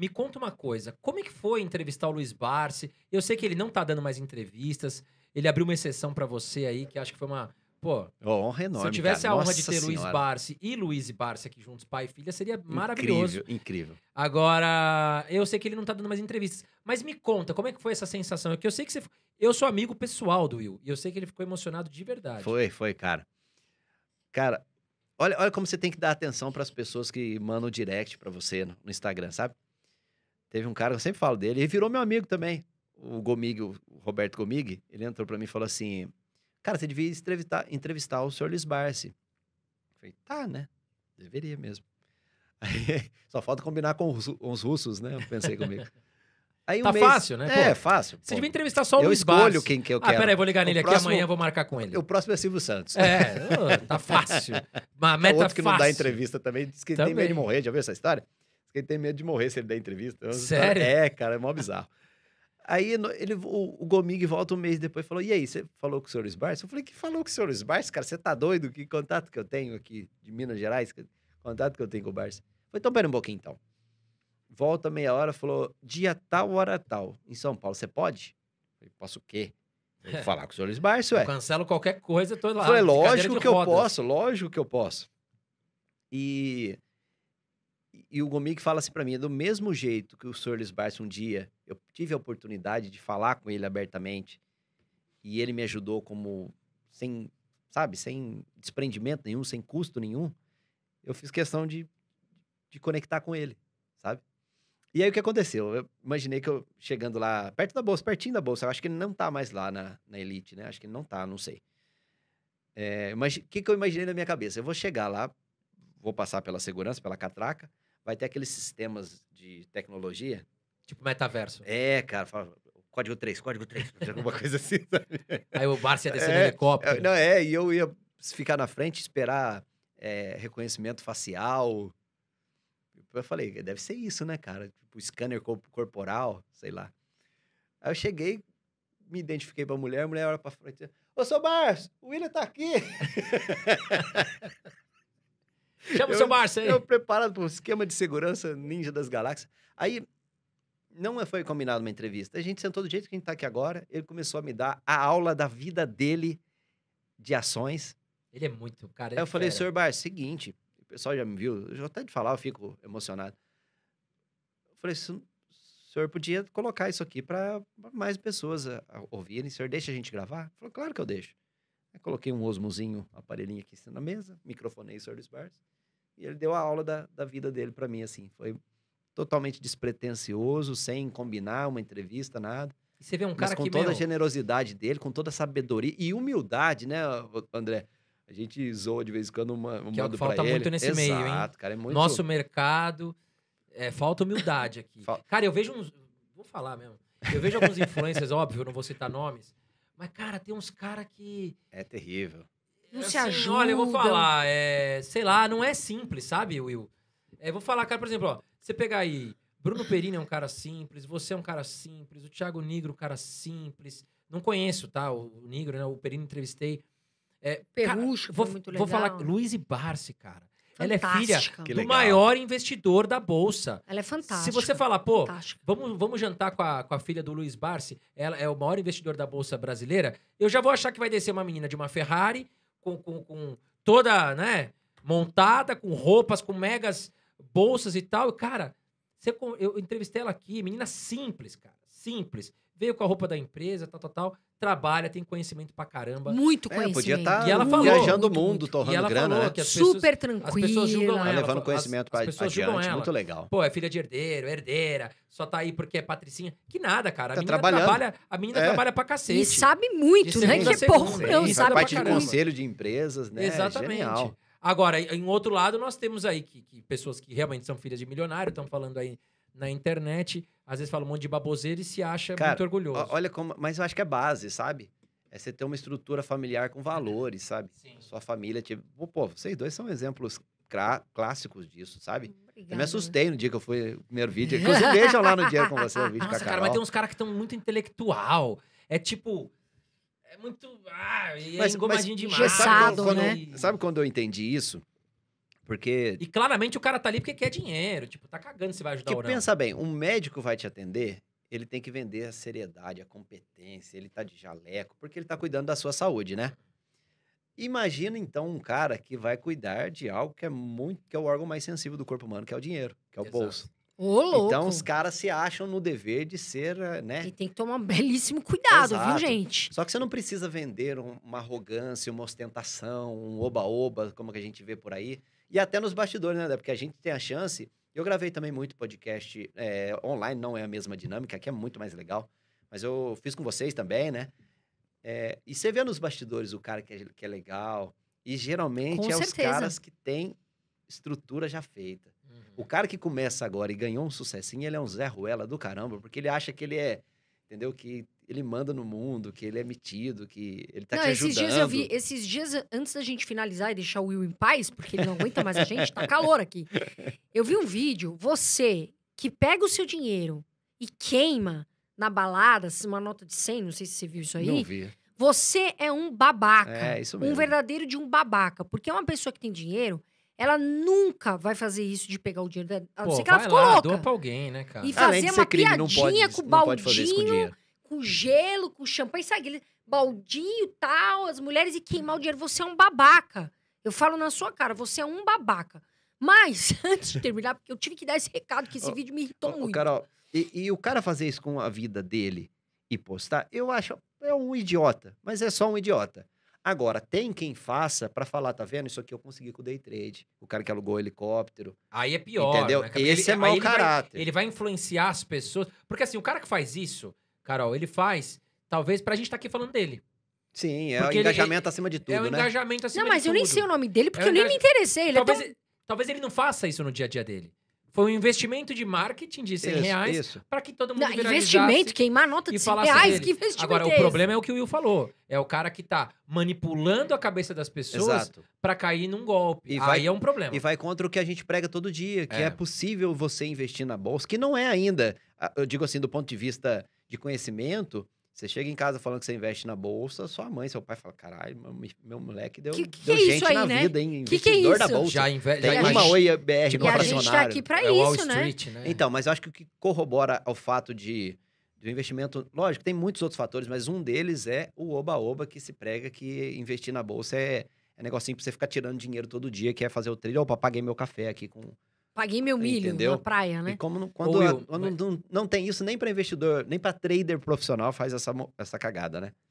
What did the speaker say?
Me conta uma coisa, como é que foi entrevistar o Luiz Barsi? Eu sei que ele não tá dando mais entrevistas, ele abriu uma exceção para você aí, que acho que foi uma... Pô, oh, honra enorme, se eu tivesse cara. a honra Nossa de ter senhora. Luiz Barsi e Luiz Barsi aqui juntos, pai e filha, seria maravilhoso. Incrível, incrível. Agora, eu sei que ele não tá dando mais entrevistas, mas me conta, como é que foi essa sensação? É eu sei que você... Eu sou amigo pessoal do Will, e eu sei que ele ficou emocionado de verdade. Foi, foi, cara. Cara, olha, olha como você tem que dar atenção para as pessoas que mandam direct para você no, no Instagram, sabe? Teve um cara, eu sempre falo dele, ele virou meu amigo também. O Gomig, o Roberto Gomig, ele entrou para mim e falou assim: Cara, você devia entrevistar, entrevistar o senhor Lisbarce. Eu falei, tá, né? Deveria mesmo. Aí, só falta combinar com os, com os russos, né? Eu pensei comigo. Aí, tá mês... fácil, né? É, Pô, fácil. Você Pô, devia entrevistar só o Luiz Barsi. Eu escolho quem que eu ah, quero. Ah, peraí, vou ligar nele o aqui próximo... amanhã, vou marcar com ele. O próximo é Silvio Santos. É, tá fácil. Uma meta é outro que fácil. não dá entrevista também, diz que também. tem medo de morrer, já viu essa história? ele tem medo de morrer se ele der entrevista. É Sério? É, cara, é mó bizarro. Aí ele, o, o Gomig volta um mês depois e falou: E aí, você falou com o senhor Sbarce? Eu falei: Que falou com o senhor Sbarce, cara? Você tá doido? Que contato que eu tenho aqui de Minas Gerais? Que contato que eu tenho com o Barce? foi Então, pera um pouquinho então. Volta meia hora, falou: Dia tal, hora tal, em São Paulo, você pode? Eu falei: Posso o quê? vou falar com o senhor Sbarce, ué. Eu cancelo qualquer coisa, tô lá. Falei: Lógico que rodas. eu posso, lógico que eu posso. E e o Gomik fala assim para mim, do mesmo jeito que o Sr. Luiz Barça um dia, eu tive a oportunidade de falar com ele abertamente, e ele me ajudou como, sem, sabe, sem desprendimento nenhum, sem custo nenhum, eu fiz questão de, de conectar com ele, sabe? E aí o que aconteceu? Eu imaginei que eu chegando lá, perto da bolsa, pertinho da bolsa, eu acho que ele não tá mais lá na, na Elite, né? Acho que ele não tá, não sei. É, mas o que, que eu imaginei na minha cabeça? Eu vou chegar lá, vou passar pela segurança, pela catraca, vai ter aqueles sistemas de tecnologia. Tipo metaverso. É, cara, fala, código 3, código 3, alguma coisa assim. Sabe? Aí o Barça ia descer é, no helicóptero. É, não, é, e eu ia ficar na frente, esperar é, reconhecimento facial. Tipo, eu falei, deve ser isso, né, cara? Tipo, scanner corporal, sei lá. Aí eu cheguei, me identifiquei pra mulher, a mulher olha pra frente. Ô, seu Barça, o William tá aqui! Chama eu, o seu Márcio aí. Eu preparado para um esquema de segurança ninja das galáxias. Aí, não foi combinado uma entrevista. A gente sentou do jeito que a gente está aqui agora. Ele começou a me dar a aula da vida dele de ações. Ele é muito, cara. Aí eu é falei, senhor Márcio, seguinte, o pessoal já me viu, Eu já até de falar, eu fico emocionado. Eu falei, o senhor podia colocar isso aqui para mais pessoas ouvirem. O senhor deixa a gente gravar? Ele falou, claro que eu deixo coloquei um osmozinho, aparelhinho aqui na mesa, microfonei sobre os bars. E ele deu a aula da, da vida dele para mim, assim. Foi totalmente despretensioso, sem combinar uma entrevista, nada. E você vê um cara Mas com que, toda meu... a generosidade dele, com toda a sabedoria e humildade, né, André? A gente zoa de vez em quando uma, um que mando é falta muito ele. nesse Exato, meio, hein? Cara, é muito... Nosso mercado, é, falta humildade aqui. Fal... Cara, eu vejo uns... Vou falar mesmo. Eu vejo alguns influencers, óbvio, não vou citar nomes, mas, cara, tem uns caras que. É terrível. Não é se assim, Olha, eu vou falar, é, sei lá, não é simples, sabe, Will? É, vou falar, cara, por exemplo, ó, você pegar aí. Bruno Perini é um cara simples, você é um cara simples, o Thiago Negro, um cara simples. Não conheço, tá? O, Negro, né? O Perini entrevistei. É, Perrucho, cara, vou, muito legal. Vou falar, Luiz Barce, cara. Ela é filha que do legal. maior investidor da Bolsa. Ela é fantástica. Se você falar, pô, vamos, vamos jantar com a, com a filha do Luiz Barsi, ela é o maior investidor da Bolsa brasileira, eu já vou achar que vai descer uma menina de uma Ferrari, com, com, com toda, né, montada, com roupas, com megas bolsas e tal. Cara, você, eu entrevistei ela aqui, menina simples, cara, simples. Veio com a roupa da empresa, tal, tal, tal trabalha, tem conhecimento pra caramba. Muito é, conhecimento. podia estar tá e ela falou, viajando o mundo, torrando grana, né? Super tranquila. As pessoas julgam ela. levando conhecimento as, pra as adiante, ela. muito legal. Pô, é filha de herdeiro, é herdeira, só tá aí porque é patricinha. Que nada, cara. A tá menina trabalha, a menina é. trabalha pra cacete. E sabe muito, né? Que é pouco, não, sabe Faz parte de conselho de empresas, né? Exatamente. Genial. Agora, em outro lado, nós temos aí que, que pessoas que realmente são filhas de milionário, estão falando aí na internet, às vezes fala um monte de baboseira e se acha Cara, muito orgulhoso. Olha como, mas eu acho que é base, sabe? É você ter uma estrutura familiar com valores, sabe? Sim. Sua família, tipo, pô, vocês dois são exemplos clássicos disso, sabe? Obrigada. Eu me assustei no dia que eu fui no primeiro vídeo. Inclusive, vejam lá no dia com você o vídeo Nossa, cara, mas tem uns caras que estão muito intelectual. É tipo, é muito. Ah, é mas, engomadinho mas, demais. sabe, quando, né? Quando, sabe quando eu entendi isso? Porque. E claramente o cara tá ali porque quer dinheiro. Tipo, tá cagando se vai ajudar porque, ou não. Pensa bem, um médico vai te atender, ele tem que vender a seriedade, a competência, ele tá de jaleco, porque ele tá cuidando da sua saúde, né? Imagina então um cara que vai cuidar de algo que é muito, que é o órgão mais sensível do corpo humano, que é o dinheiro, que é o Exato. bolso. Ô, então os caras se acham no dever de ser, eh, né? E tem que tomar um belíssimo cuidado, Exato. viu, gente? Só que você não precisa vender uma arrogância, uma ostentação, um oba-oba, como que a gente vê por aí. E até nos bastidores, né? Porque a gente tem a chance. Eu gravei também muito podcast é, online, não é a mesma dinâmica, aqui é muito mais legal. Mas eu fiz com vocês também, né? É, e você vê nos bastidores o cara que é, que é legal. E geralmente com é certeza. os caras que têm estrutura já feita. Uhum. O cara que começa agora e ganhou um sucessinho, ele é um Zé Ruela do caramba, porque ele acha que ele é, entendeu? Que ele manda no mundo, que ele é metido, que ele tá não, te ajudando. Esses dias eu vi, esses dias antes da gente finalizar e deixar o Will em paz, porque ele não aguenta mais a gente, tá calor aqui. Eu vi um vídeo, você que pega o seu dinheiro e queima na balada, assim, uma nota de 100, não sei se você viu isso aí. Não vi. Você é um babaca. É, isso mesmo. Um verdadeiro de um babaca. Porque é uma pessoa que tem dinheiro, ela nunca vai fazer isso de pegar o dinheiro. A não ser que ela ficou lá, louca. pra alguém, né, cara? E ah, fazer uma crime, piadinha pode, com baldinho, com gelo, com champanhe, sabe? Baldinho tal, as mulheres e queimar o dinheiro. Você é um babaca. Eu falo na sua cara, você é um babaca. Mas, antes de terminar, porque eu tive que dar esse recado, que esse oh, vídeo me irritou oh, muito. Carol, e, e o cara fazer isso com a vida dele e postar, eu acho. É um idiota, mas é só um idiota. Agora, tem quem faça para falar, tá vendo? Isso aqui eu consegui com o day trade. O cara que alugou o helicóptero. Aí é pior. Entendeu? Né? Esse é ele, é mau ele caráter. Vai, ele vai influenciar as pessoas. Porque assim, o cara que faz isso, Carol, ele faz, talvez, pra gente estar tá aqui falando dele. Sim, é porque o engajamento ele, acima de tudo, é o né? engajamento acima de tudo. Não, mas eu nem sei o nome dele porque é eu engaj... nem me interessei. Ele talvez, é tão... talvez ele não faça isso no dia a dia dele. Foi um investimento de marketing de 100 isso, reais para que todo mundo Não, Investimento, queimar nota de 100 reais, dele. que investimento Agora, é o problema é o que o Will falou. É o cara que tá manipulando a cabeça das pessoas para cair num golpe. E Aí é um problema. E vai contra o que a gente prega todo dia, que é. é possível você investir na bolsa, que não é ainda, eu digo assim, do ponto de vista de conhecimento, você chega em casa falando que você investe na bolsa, sua mãe, seu pai fala: caralho, meu, moleque deu, que, que deu é gente aí, na né? vida, hein? Investidor que que é isso? da bolsa. Já investe. Tem já uma tipo, gente... BR no a gente tá aqui pra é isso, né? Street, né? né? Então, mas eu acho que o que corrobora ao fato de do investimento, lógico, tem muitos outros fatores, mas um deles é o oba-oba que se prega que investir na bolsa é, é negocinho pra você ficar tirando dinheiro todo dia, que é fazer o trilho. Opa, paguei meu café aqui com Paguei meu milho Entendeu? na praia, né? E como não, quando, eu, a, quando mas... não, não tem isso, nem para investidor, nem para trader profissional faz essa, essa cagada, né?